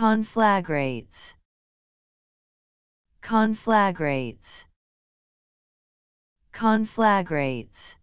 conflagrates conflagrates conflagrates